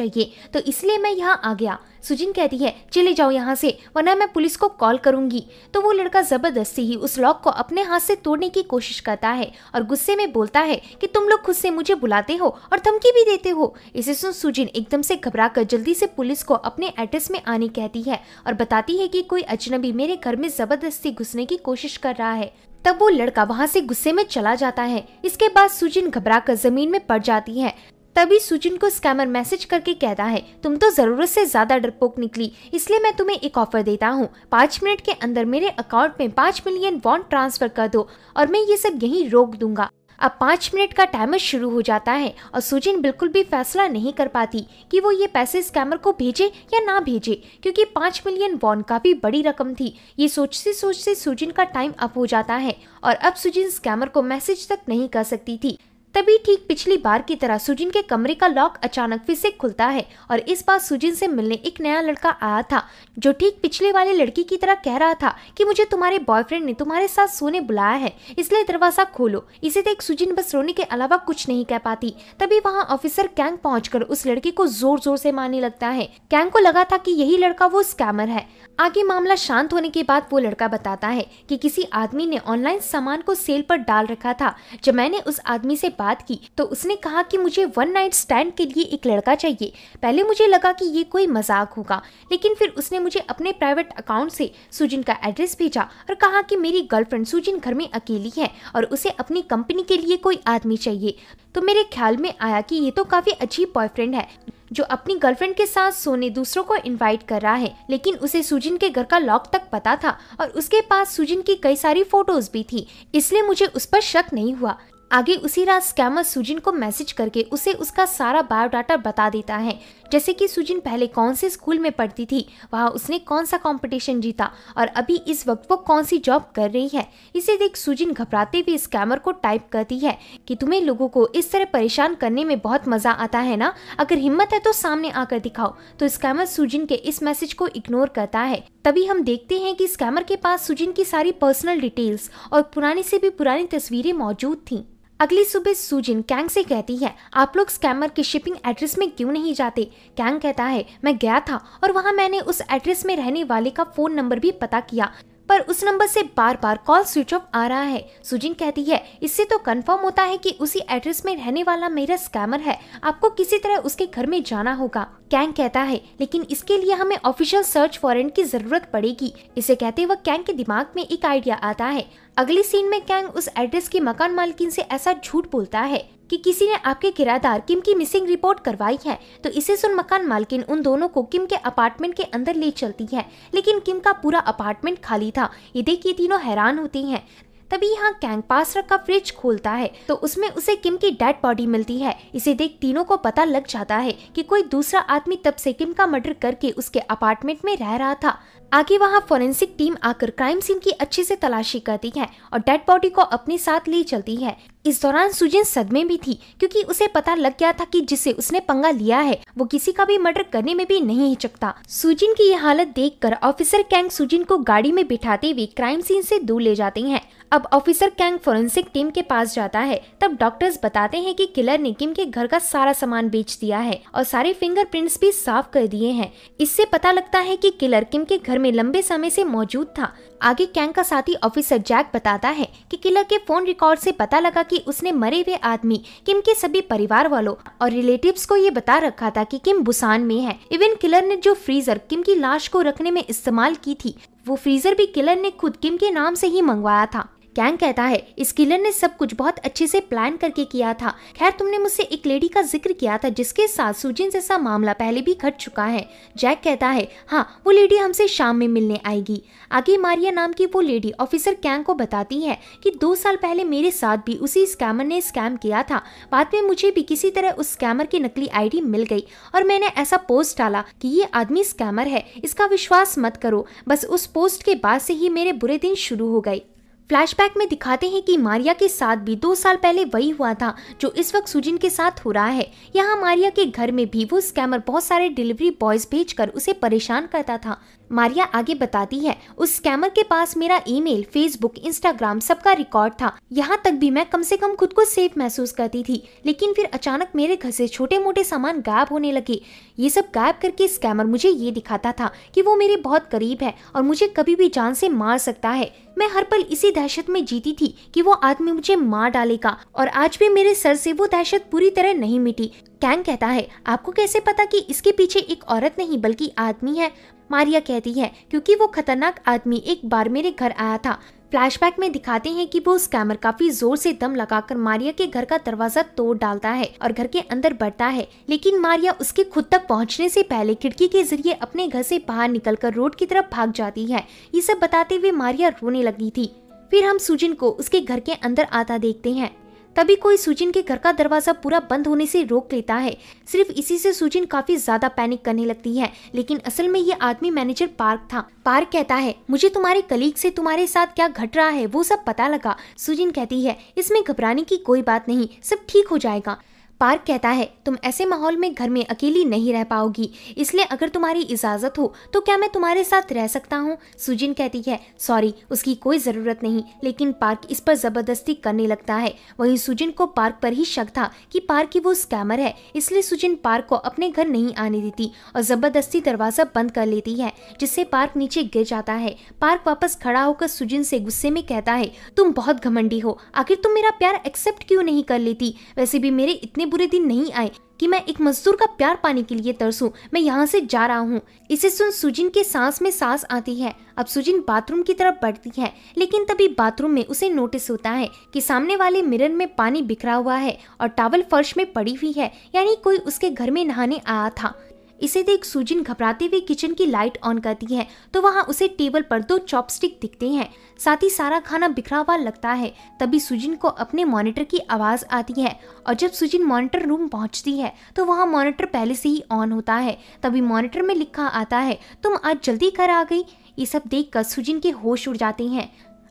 चाहिए तो इसलिए मैं यहाँ आ गया सुजिन कहती है चले जाओ यहाँ से वरना मैं पुलिस को कॉल करूंगी तो वो लड़का जबरदस्ती ही उस लॉक को अपने हाथ से तोड़ने की कोशिश करता है और गुस्से में बोलता है कि तुम लोग खुद से मुझे बुलाते हो और धमकी भी देते हो इसे सुन सुजिन एकदम से घबरा कर जल्दी से पुलिस को अपने एड्रेस में आने कहती है और बताती है की कोई अजनबी मेरे घर में जबरदस्ती घुसने की कोशिश कर रहा है तब वो लड़का वहाँ से गुस्से में चला जाता है इसके बाद सुजिन घबरा कर जमीन में पड़ जाती है तभी सुजिन को स्कैमर मैसेज करके कहता है तुम तो ज़रूरत से ज़्यादा डरपोक निकली इसलिए मैं तुम्हें एक ऑफर देता हूँ पाँच मिनट के अंदर मेरे अकाउंट में पाँच मिलियन बॉन्ड ट्रांसफ़र कर दो और मैं ये सब यही रोक दूंगा अब पाँच मिनट का टाइमर शुरू हो जाता है और सुजिन बिल्कुल भी फैसला नहीं कर पाती कि वो ये पैसे स्कैमर को भेजे या ना भेजे क्योंकि पाँच मिलियन वॉन काफ़ी बड़ी रकम थी ये सोचते सोचते सुजिन का टाइम अप हो जाता है और अब सुजिन स्कैमर को मैसेज तक नहीं कर सकती थी तभी ठीक पिछली बार की तरह सुजिन के कमरे का लॉक अचानक फिर से खुलता है और इस बार सुजिन से मिलने एक नया लड़का आया था जो ठीक पिछले वाले लड़की की तरह कह रहा था कि मुझे तुम्हारे बॉयफ्रेंड ने तुम्हारे साथ सोने बुलाया है इसलिए दरवाजा खोलो इसे देख सुजिन बस रोने के अलावा कुछ नहीं कह पाती तभी वहाँ ऑफिसर कैंग पहुँच उस लड़की को जोर जोर से मारने लगता है कैंग को लगा था की यही लड़का वो स्कैमर है आगे मामला शांत होने के बाद वो लड़का बताता है कि किसी आदमी ने ऑनलाइन सामान को सेल पर डाल रखा था जब मैंने उस आदमी से बात की तो उसने कहा कि मुझे वन नाइट स्टैंड के लिए एक लड़का चाहिए पहले मुझे लगा कि ये कोई मजाक होगा लेकिन फिर उसने मुझे अपने प्राइवेट अकाउंट से सुजिन का एड्रेस भेजा और कहा कि मेरी गर्लफ्रेंड सुजिन घर में अकेली है और उसे अपनी कंपनी के लिए कोई आदमी चाहिए तो मेरे ख्याल में आया कि ये तो काफी अच्छी बॉयफ्रेंड है जो अपनी गर्लफ्रेंड के साथ सोने दूसरों को इनवाइट कर रहा है लेकिन उसे सुजिन के घर का लॉक तक पता था और उसके पास सुजिन की कई सारी फोटोज भी थी इसलिए मुझे उस पर शक नहीं हुआ आगे उसी रात स्कैमर सुजिन को मैसेज करके उसे उसका सारा बायोडाटा बता देता है जैसे कि सुजिन पहले कौन से स्कूल में पढ़ती थी वहाँ उसने कौन सा कंपटीशन जीता और अभी इस वक्त वो कौन सी जॉब कर रही है इसे देख सुजिन घबराते हुए स्कैमर को टाइप करती है कि तुम्हें लोगों को इस तरह परेशान करने में बहुत मज़ा आता है ना अगर हिम्मत है तो सामने आकर दिखाओ तो स्कैमर सुजिन के इस मैसेज को इग्नोर करता है तभी हम देखते हैं कि स्कैमर के पास सुजिन की सारी पर्सनल डिटेल्स और पुरानी से भी पुरानी तस्वीरें मौजूद थीं अगली सुबह सुजिन कैंग से कहती है आप लोग स्कैमर के शिपिंग एड्रेस में क्यों नहीं जाते कैंग कहता है मैं गया था और वहाँ मैंने उस एड्रेस में रहने वाले का फोन नंबर भी पता किया पर उस नंबर से बार बार कॉल स्विच ऑफ आ रहा है सुजिन कहती है इससे तो कंफर्म होता है कि उसी एड्रेस में रहने वाला मेरा स्कैमर है आपको किसी तरह उसके घर में जाना होगा कैंग कहता है लेकिन इसके लिए हमें ऑफिशियल सर्च वारंट की जरूरत पड़ेगी इसे कहते वह कैंग के दिमाग में एक आइडिया आता है अगले सीन में कैंग उस एड्रेस की मकान मालकिन से ऐसा झूठ बोलता है कि किसी ने आपके किरादार किम की मिसिंग रिपोर्ट करवाई है तो इसे सुन मकान मालकिन उन दोनों को किम के अपार्टमेंट के अंदर ले चलती है लेकिन किम का पूरा अपार्टमेंट खाली था ये देख ये तीनों हैरान होती हैं तभी यहाँ कैंग पास का फ्रिज खोलता है तो उसमें उसे किम की डेड बॉडी मिलती है इसे देख तीनों को पता लग जाता है कि कोई दूसरा आदमी तब से किम का मर्डर करके उसके अपार्टमेंट में रह रहा था आगे वहाँ फोरेंसिक टीम आकर क्राइम सीन की अच्छे से तलाशी करती है और डेड बॉडी को अपने साथ ले चलती है इस दौरान सुजिन सदमे भी थी क्योंकि उसे पता लग गया था कि जिसे उसने पंगा लिया है वो किसी का भी मर्डर करने में भी नहीं हिचकता सुजिन की ये हालत देखकर ऑफिसर कैंग सुजिन को गाड़ी में बिठाते हुए क्राइम सीन से दूर ले जाते हैं अब ऑफिसर कैंग फोरेंसिक टीम के पास जाता है तब डॉक्टर्स बताते हैं कि किलर ने किम के घर का सारा सामान बेच दिया है और सारे फिंगरप्रिंट्स भी साफ कर दिए हैं इससे पता लगता है कि किलर किम के घर में लंबे समय से मौजूद था आगे कैंग का साथी ऑफिसर जैक बताता है कि किलर के फोन रिकॉर्ड से पता लगा कि ही उसने मरे हुए आदमी किम के सभी परिवार वालों और रिलेटिव्स को ये बता रखा था कि किम बुसान में है इवन किलर ने जो फ्रीजर किम की लाश को रखने में इस्तेमाल की थी वो फ्रीजर भी किलर ने खुद किम के नाम से ही मंगवाया था कैंग कहता है इस किलर ने सब कुछ बहुत अच्छे से प्लान करके किया था खैर तुमने मुझसे एक लेडी का जिक्र किया था जिसके साथ सुजिन जैसा मामला पहले भी घट चुका है जैक कहता है हाँ वो लेडी हमसे शाम में मिलने आएगी आगे मारिया नाम की वो लेडी ऑफिसर कैंग को बताती है कि दो साल पहले मेरे साथ भी उसी स्कैमर ने स्कैम किया था बाद में मुझे भी किसी तरह उस स्कैमर की नकली आई मिल गई और मैंने ऐसा पोस्ट डाला की ये आदमी स्कैमर है इसका विश्वास मत करो बस उस पोस्ट के बाद से ही मेरे बुरे दिन शुरू हो गए फ्लैशबैक में दिखाते हैं कि मारिया के साथ भी दो साल पहले वही हुआ था जो इस वक्त सुजिन के साथ हो रहा है यहाँ मारिया के घर में भी वो स्कैमर बहुत सारे डिलीवरी बॉयज भेज कर उसे परेशान करता था मारिया आगे बताती है उस स्कैमर के पास मेरा ईमेल, फेसबुक इंस्टाग्राम सबका रिकॉर्ड था यहाँ तक भी मैं कम से कम खुद को सेफ महसूस करती थी लेकिन फिर अचानक मेरे घर से छोटे मोटे सामान गायब होने लगे ये सब गायब करके स्कैमर मुझे ये दिखाता था कि वो मेरे बहुत करीब है और मुझे कभी भी जान से मार सकता है मैं हर पल इसी दहशत में जीती थी कि वो आदमी मुझे मार डालेगा और आज भी मेरे सर से वो दहशत पूरी तरह नहीं मिटी कैंग कहता है आपको कैसे पता कि इसके पीछे एक औरत नहीं बल्कि आदमी है मारिया कहती है क्योंकि वो खतरनाक आदमी एक बार मेरे घर आया था फ्लैशबैक में दिखाते हैं कि वो स्कैमर काफी जोर से दम लगाकर मारिया के घर का दरवाजा तोड़ डालता है और घर के अंदर बढ़ता है लेकिन मारिया उसके खुद तक पहुंचने से पहले खिड़की के जरिए अपने घर से बाहर निकलकर रोड की तरफ भाग जाती है ये सब बताते हुए मारिया रोने लगी थी फिर हम सुजिन को उसके घर के अंदर आता देखते हैं तभी कोई सुजिन के घर का दरवाजा पूरा बंद होने से रोक लेता है सिर्फ इसी से सुजिन काफी ज्यादा पैनिक करने लगती है लेकिन असल में ये आदमी मैनेजर पार्क था पार्क कहता है मुझे तुम्हारे कलीग से तुम्हारे साथ क्या घट रहा है वो सब पता लगा सुजिन कहती है इसमें घबराने की कोई बात नहीं सब ठीक हो जाएगा पार्क कहता है तुम ऐसे माहौल में घर में अकेली नहीं रह पाओगी इसलिए अगर तुम्हारी इजाज़त हो तो क्या मैं तुम्हारे साथ रह सकता हूँ सुजिन कहती है सॉरी उसकी कोई ज़रूरत नहीं लेकिन पार्क इस पर ज़बरदस्ती करने लगता है वहीं सुजिन को पार्क पर ही शक था कि पार्क की वो स्कैमर है इसलिए सुजिन पार्क को अपने घर नहीं आने देती और ज़बरदस्ती दरवाज़ा बंद कर लेती है जिससे पार्क नीचे गिर जाता है पार्क वापस खड़ा होकर सुजिन से गुस्से में कहता है तुम बहुत घमंडी हो आखिर तुम मेरा प्यार एक्सेप्ट क्यों नहीं कर लेती वैसे भी मेरे इतने बुरे दिन नहीं आए कि मैं एक मजदूर का प्यार पाने के लिए तरसूं मैं यहाँ से जा रहा हूँ इसे सुन सुजिन के सांस में सांस आती है अब सुजिन बाथरूम की तरफ बढ़ती है लेकिन तभी बाथरूम में उसे नोटिस होता है कि सामने वाले मिरर में पानी बिखरा हुआ है और टावल फर्श में पड़ी हुई है यानी कोई उसके घर में नहाने आया था इसे देख सुजिन घबराते हुए किचन की लाइट ऑन करती है तो वहाँ उसे टेबल पर दो चॉपस्टिक दिखते हैं साथ ही सारा खाना बिखरा हुआ लगता है तभी सुजिन को अपने मॉनिटर की आवाज़ आती है और जब सुजिन मॉनिटर रूम पहुँचती है तो वहाँ मॉनिटर पहले से ही ऑन होता है तभी मॉनिटर में लिखा आता है तुम आज जल्दी घर आ गई ये सब देख कर सुजिन के होश उड़ जाते हैं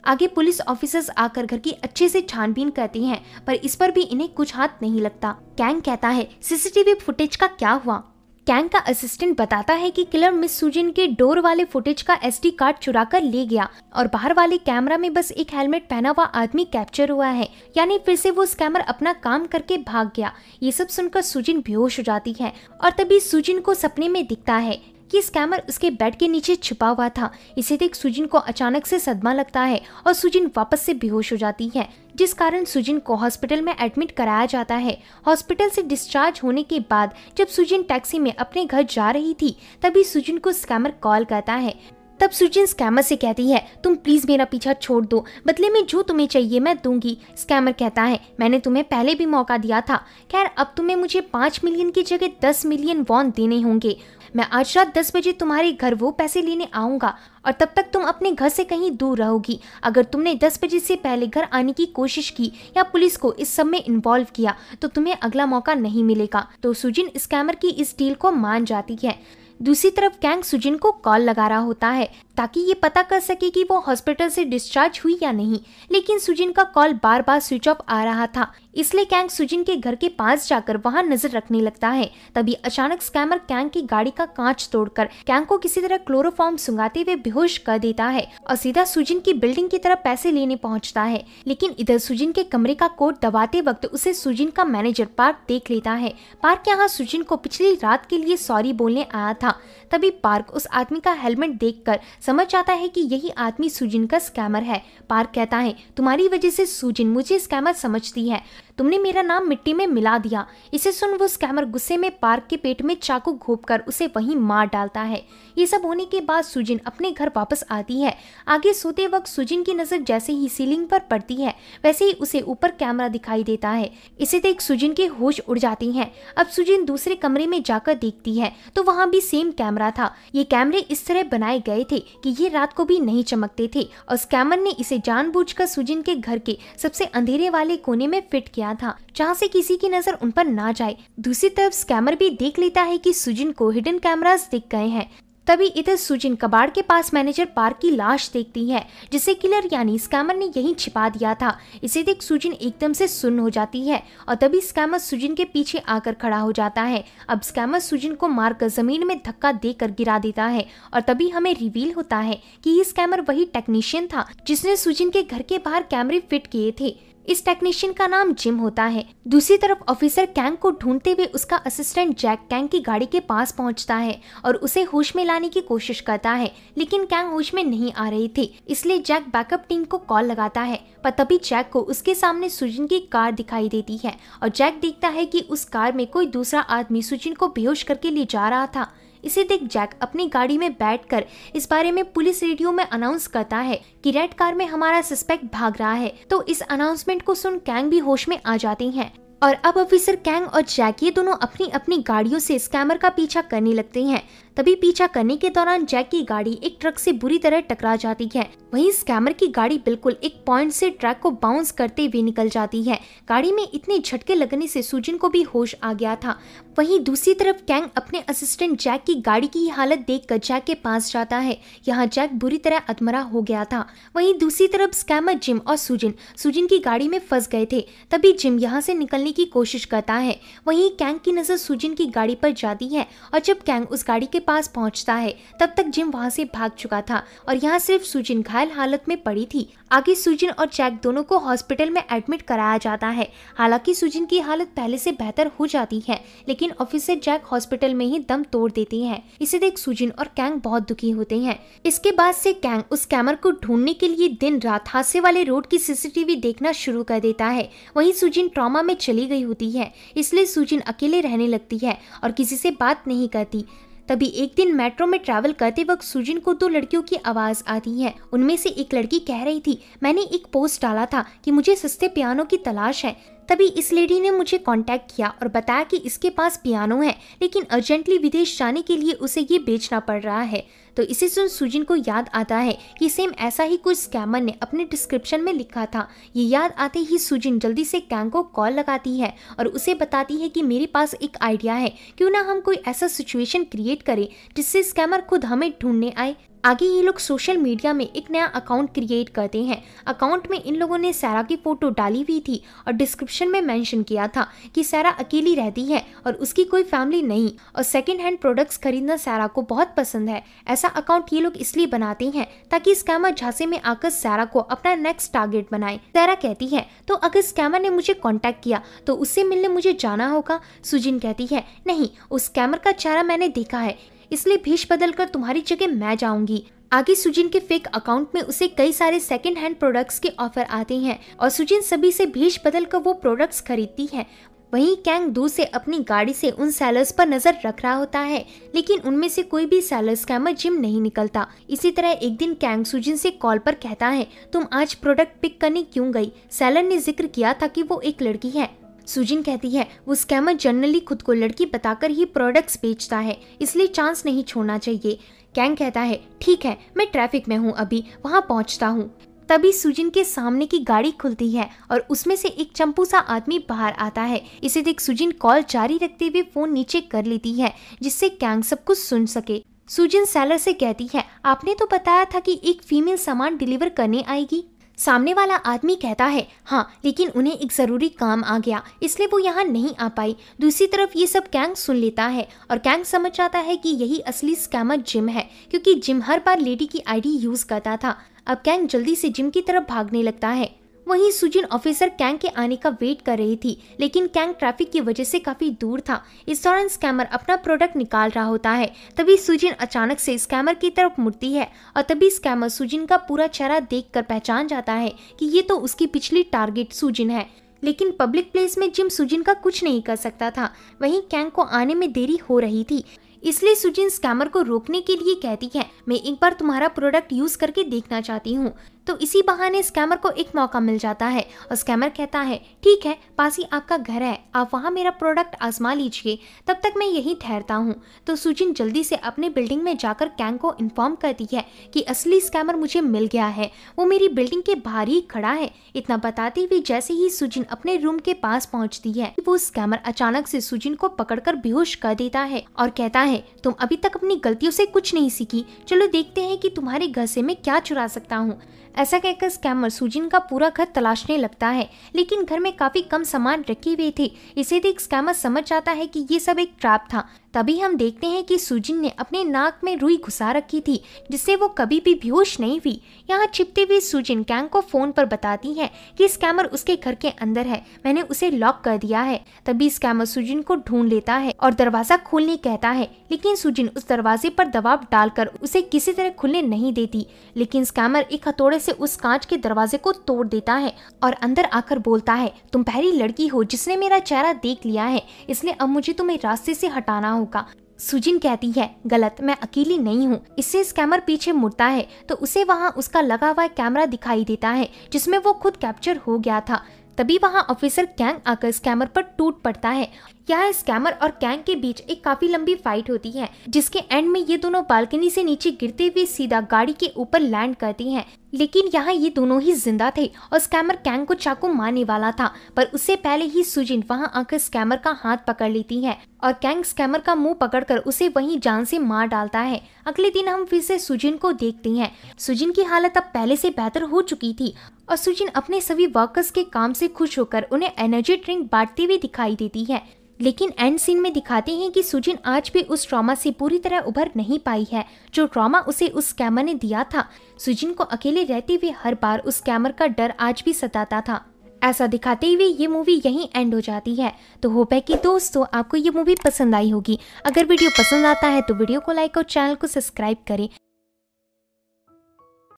आगे पुलिस ऑफिसर्स आकर घर की अच्छे से छानबीन करती हैं पर इस पर भी इन्हें कुछ हाथ नहीं लगता कैंग कहता है सीसीटीवी फुटेज का क्या हुआ कैंग का असिस्टेंट बताता है कि किलर मिस सुजिन के डोर वाले फुटेज का एसडी कार्ड चुरा कर ले गया और बाहर वाले कैमरा में बस एक हेलमेट पहना हुआ आदमी कैप्चर हुआ है यानी फिर से वो स्कैमर अपना काम करके भाग गया ये सब सुनकर सुजिन बेहोश हो जाती है और तभी सुजिन को सपने में दिखता है कि स्कैमर उसके बेड के नीचे छिपा हुआ था इसे देख सुजिन को अचानक से सदमा लगता है और सुजिन वापस से बेहोश हो जाती है जिस कारण सुजिन को हॉस्पिटल में एडमिट कराया जाता है हॉस्पिटल से डिस्चार्ज होने के बाद जब सुजिन टैक्सी में अपने घर जा रही थी तभी सुजिन को स्कैमर कॉल करता है तब सुजिन स्कैमर से कहती है तुम प्लीज मेरा पीछा छोड़ दो बदले में जो तुम्हें चाहिए मैं दूंगी स्कैमर कहता है मैंने तुम्हें पहले भी मौका दिया था खैर अब तुम्हें मुझे पाँच मिलियन की जगह दस मिलियन वॉन देने होंगे मैं आज रात दस बजे तुम्हारे घर वो पैसे लेने आऊँगा और तब तक तुम अपने घर से कहीं दूर रहोगी अगर तुमने दस बजे से पहले घर आने की कोशिश की या पुलिस को इस सब में इन्वॉल्व किया तो तुम्हें अगला मौका नहीं मिलेगा तो सुजिन स्कैमर की इस डील को मान जाती है दूसरी तरफ गैंग सुजिन को कॉल लगा रहा होता है ताकि ये पता कर सके कि वो हॉस्पिटल से डिस्चार्ज हुई या नहीं लेकिन सुजिन का कॉल बार बार स्विच ऑफ आ रहा था इसलिए कैंग सुजिन के घर के पास जाकर वहां नजर रखने लगता है तभी अचानक स्कैमर कैंग की गाड़ी का कांच तोड़कर कैंग को किसी तरह क्लोरोफॉर्म सुंगाते हुए बेहोश कर देता है और सीधा सुजिन की बिल्डिंग की तरफ पैसे लेने पहुंचता है लेकिन इधर सुजिन के कमरे का कोट दबाते वक्त उसे सुजिन का मैनेजर पार्क देख लेता है पार्क यहाँ सुजिन को पिछली रात के लिए सॉरी बोलने आया था तभी पार्क उस आदमी का हेलमेट देख समझ आता है की यही आदमी सुजिन का स्कैमर है पार्क कहता है तुम्हारी वजह से सुजिन मुझे स्कैमर समझती है तुमने मेरा नाम मिट्टी में मिला दिया इसे सुन वो स्कैमर गुस्से में पार्क के पेट में चाकू कर उसे वहीं मार डालता है ये सब होने के बाद सुजिन अपने घर वापस आती है आगे सोते वक्त सुजिन की नज़र जैसे ही सीलिंग पर पड़ती है वैसे ही उसे ऊपर कैमरा दिखाई देता है इसे देख सुजिन के होश उड़ जाती है अब सुजिन दूसरे कमरे में जाकर देखती है तो वहाँ भी सेम कैमरा था ये कैमरे इस तरह बनाए गए थे की ये रात को भी नहीं चमकते थे और स्कैमर ने इसे जानबूझकर सुजिन के घर के सबसे अंधेरे वाले कोने में फिट किया किया था जहाँ से किसी की नजर उन पर ना जाए दूसरी तरफ स्कैमर भी देख लेता है कि सुजिन को हिडन कैमरास दिख गए हैं तभी इधर सुजिन कबाड़ के पास मैनेजर पार्क की लाश देखती है जिसे किलर यानी स्कैमर ने यही छिपा दिया था इसे देख सुजिन एकदम से सुन्न हो जाती है और तभी स्कैमर सुजिन के पीछे आकर खड़ा हो जाता है अब स्कैमर सुजिन को मारकर जमीन में धक्का देकर गिरा देता है और तभी हमें रिवील होता है कि ये स्कैमर वही टेक्नीशियन था जिसने सुजिन के घर के बाहर कैमरे फिट किए थे इस टेक्नीशियन का नाम जिम होता है दूसरी तरफ ऑफिसर कैंग को ढूंढते हुए उसका असिस्टेंट जैक कैंग की गाड़ी के पास पहुंचता है और उसे होश में लाने की कोशिश करता है लेकिन कैंग होश में नहीं आ रही थी इसलिए जैक बैकअप टीम को कॉल लगाता है पर तभी जैक को उसके सामने सुजिन की कार दिखाई देती है और जैक देखता है की उस कार में कोई दूसरा आदमी सुजिन को बेहोश करके ले जा रहा था इसे देख जैक अपनी गाड़ी में बैठकर इस बारे में पुलिस रेडियो में अनाउंस करता है कि रेड कार में हमारा सस्पेक्ट भाग रहा है तो इस अनाउंसमेंट को सुन कैंग भी होश में आ जाती हैं और अब ऑफिसर कैंग और जैक ये दोनों अपनी अपनी गाड़ियों से स्कैमर का पीछा करने लगते हैं तभी पीछा करने के दौरान जैक की गाड़ी एक ट्रक से बुरी तरह टकरा जाती है वहीं स्कैमर की गाड़ी बिल्कुल एक पॉइंट से ट्रैक को बाउंस करते हुए निकल जाती है गाड़ी में इतने झटके लगने से सुजिन को भी होश आ गया था वहीं दूसरी तरफ कैंग अपने असिस्टेंट जैक की गाड़ी की हालत देखकर जैक के पास जाता है यहाँ जैक बुरी तरह अधमरा हो गया था वहीं दूसरी तरफ स्कैमर जिम और सुजिन सुजिन की गाड़ी में फंस गए थे तभी जिम यहाँ से निकलने की कोशिश करता है वहीं कैंग की नज़र सुजिन की गाड़ी पर जाती है और जब कैंग उस गाड़ी के पास पहुंचता है तब तक जिम वहां से भाग चुका था और यहाँ सिर्फ सुजिन घायल हालत में पड़ी थी आगे सुजिन और जैक दोनों को हॉस्पिटल में एडमिट कराया जाता है हालांकि सुजिन की हालत पहले से बेहतर हो जाती है लेकिन लेकिन ऑफिसर जैक हॉस्पिटल में ही दम तोड़ देती है इसे देख सुजिन और कैंग बहुत दुखी होते हैं इसके बाद से कैंग उस कैमर को ढूंढने के लिए दिन रात हादसे वाले रोड की सीसीटीवी देखना शुरू कर देता है वहीं सुजिन ट्रॉमा में चली गई होती है इसलिए सुजिन अकेले रहने लगती है और किसी से बात नहीं करती तभी एक दिन मेट्रो में ट्रैवल करते वक्त सुजिन को दो लड़कियों की आवाज आती है उनमें से एक लड़की कह रही थी मैंने एक पोस्ट डाला था कि मुझे सस्ते पियानो की तलाश है तभी इस लेडी ने मुझे कांटेक्ट किया और बताया कि इसके पास पियानो है लेकिन अर्जेंटली विदेश जाने के लिए उसे ये बेचना पड़ रहा है तो इसे सुन सुजिन को याद आता है कि सेम ऐसा ही कुछ स्कैमर ने अपने डिस्क्रिप्शन में लिखा था ये याद आते ही सुजिन जल्दी से कैंग को कॉल लगाती है और उसे बताती है कि मेरे पास एक आइडिया है क्यों ना हम कोई ऐसा सिचुएशन क्रिएट करें जिससे स्कैमर खुद हमें ढूंढने आए आगे ये लोग सोशल मीडिया में एक नया अकाउंट क्रिएट करते हैं अकाउंट में इन लोगों ने सारा की फ़ोटो डाली हुई थी और डिस्क्रिप्शन में मेंशन किया था कि सारा अकेली रहती है और उसकी कोई फैमिली नहीं और सेकेंड हैंड प्रोडक्ट्स खरीदना सारा को बहुत पसंद है ऐसा अकाउंट ये लोग इसलिए बनाते हैं ताकि स्कैमर झांसे में आकर सारा को अपना नेक्स्ट टारगेट बनाए सारा कहती है तो अगर स्कैमर ने मुझे कॉन्टेक्ट किया तो उससे मिलने मुझे जाना होगा सुजिन कहती है नहीं उस स्कैमर का चेहरा मैंने देखा है इसलिए भेष बदल कर तुम्हारी जगह मैं जाऊंगी आगे सुजिन के फेक अकाउंट में उसे कई सारे सेकेंड हैंड प्रोडक्ट्स के ऑफर आते हैं और सुजिन सभी से भेष बदल कर वो प्रोडक्ट्स खरीदती है वहीं कैंग दो से अपनी गाड़ी से उन सेलर्स पर नजर रख रहा होता है लेकिन उनमें से कोई भी सेलर स्कैमर जिम नहीं निकलता इसी तरह एक दिन कैंग सुजिन से कॉल पर कहता है तुम आज प्रोडक्ट पिक करने क्यों गई सेलर ने जिक्र किया था कि वो एक लड़की है सुजिन कहती है वो स्कैमर जनरली खुद को लड़की बताकर ही प्रोडक्ट्स बेचता है इसलिए चांस नहीं छोड़ना चाहिए कैंग कहता है ठीक है मैं ट्रैफिक में हूँ अभी वहाँ पहुँचता हूँ तभी सुजिन के सामने की गाड़ी खुलती है और उसमें से एक चंपू सा आदमी बाहर आता है इसे देख सुजिन कॉल जारी रखते हुए फोन नीचे कर लेती है जिससे कैंग सब कुछ सुन सके सुजिन सैलर से कहती है आपने तो बताया था कि एक फीमेल सामान डिलीवर करने आएगी सामने वाला आदमी कहता है हाँ लेकिन उन्हें एक ज़रूरी काम आ गया इसलिए वो यहाँ नहीं आ पाई दूसरी तरफ ये सब कैंग सुन लेता है और कैंग समझ जाता है कि यही असली स्कैमर जिम है क्योंकि जिम हर बार लेडी की आईडी यूज़ करता था अब कैंग जल्दी से जिम की तरफ भागने लगता है वहीं सुजिन ऑफिसर कैंग के आने का वेट कर रही थी लेकिन कैंग ट्रैफिक की वजह से काफी दूर था इस दौरान स्कैमर अपना प्रोडक्ट निकाल रहा होता है तभी सुजिन अचानक से स्कैमर की तरफ मुड़ती है और तभी स्कैमर सुजिन का पूरा चेहरा देख पहचान जाता है की ये तो उसकी पिछली टारगेट सुजिन है लेकिन पब्लिक प्लेस में जिम सुजिन का कुछ नहीं कर सकता था वहीं कैंग को आने में देरी हो रही थी इसलिए सुजिन स्कैमर को रोकने के लिए कहती है मैं एक बार तुम्हारा प्रोडक्ट यूज करके देखना चाहती हूँ तो इसी बहाने स्कैमर को एक मौका मिल जाता है और स्कैमर कहता है ठीक है पास ही आपका घर है आप वहाँ मेरा प्रोडक्ट आजमा लीजिए तब तक मैं यहीं ठहरता हूँ तो सुजिन जल्दी से अपने बिल्डिंग में जाकर कैंग को इन्फॉर्म करती है कि असली स्कैमर मुझे मिल गया है वो मेरी बिल्डिंग के बाहर ही खड़ा है इतना बताती हुई जैसे ही सुजिन अपने रूम के पास पहुँचती है वो स्कैमर अचानक से सुजिन को पकड़कर बेहोश कर देता है और कहता है तुम अभी तक अपनी गलतियों से कुछ नहीं सीखी चलो देखते हैं कि तुम्हारे घर से मैं क्या चुरा सकता हूँ ऐसा कहकर स्कैमर सुजिन का पूरा घर तलाशने लगता है लेकिन घर में काफी कम सामान रखी हुई थी इसे देख स्कैमर समझ जाता है कि ये सब एक ट्रैप था तभी हम देखते हैं कि सुजिन ने अपने नाक में रुई घुसा रखी थी जिससे वो कभी भी बेहोश नहीं हुई यहाँ छिपते हुए सुजिन कैंग को फोन पर बताती है कि स्कैमर उसके घर के अंदर है मैंने उसे लॉक कर दिया है तभी स्कैमर सुजिन को ढूंढ लेता है और दरवाजा खोलने कहता है लेकिन सुजिन उस दरवाजे पर दबाव डालकर उसे किसी तरह खुलने नहीं देती लेकिन स्कैमर एक हथौड़े से उस कांच के दरवाजे को तोड़ देता है और अंदर आकर बोलता है तुम पहली लड़की हो जिसने मेरा चेहरा देख लिया है इसलिए अब मुझे तुम्हें रास्ते से हटाना होगा सुजिन कहती है गलत मैं अकेली नहीं हूँ इससे स्कैमर पीछे मुड़ता है तो उसे वहाँ उसका लगा हुआ कैमरा दिखाई देता है जिसमें वो खुद कैप्चर हो गया था तभी वहाँ ऑफिसर कैंग आकर स्कैमर पर टूट पड़ता है यहाँ स्कैमर और कैंग के बीच एक काफी लंबी फाइट होती है जिसके एंड में ये दोनों बालकनी से नीचे गिरते हुए सीधा गाड़ी के ऊपर लैंड करती हैं लेकिन यहाँ ये दोनों ही जिंदा थे और स्कैमर कैंग को चाकू मारने वाला था पर उससे पहले ही सुजिन वहाँ आकर स्कैमर का हाथ पकड़ लेती है और कैंग स्कैमर का मुंह पकड़कर उसे वहीं जान से मार डालता है अगले दिन हम फिर से सुजिन को देखते हैं सुजिन की हालत अब पहले से बेहतर हो चुकी थी और सुजिन अपने सभी वर्कर्स के काम से खुश होकर उन्हें एनर्जी ड्रिंक बांटती हुई दिखाई देती है लेकिन एंड सीन में दिखाते हैं कि सुजिन आज भी उस ट्रॉमा से पूरी तरह उभर नहीं पाई है जो ट्रॉमा उसे उस स्कैमर ने दिया था सुजिन को अकेले रहते हुए हर बार उस स्कैमर का डर आज भी सताता था ऐसा दिखाते हुए ये मूवी यहीं एंड हो जाती है तो होप है कि दोस्तों आपको ये मूवी पसंद आई होगी अगर वीडियो पसंद आता है तो वीडियो को लाइक और चैनल को सब्सक्राइब करें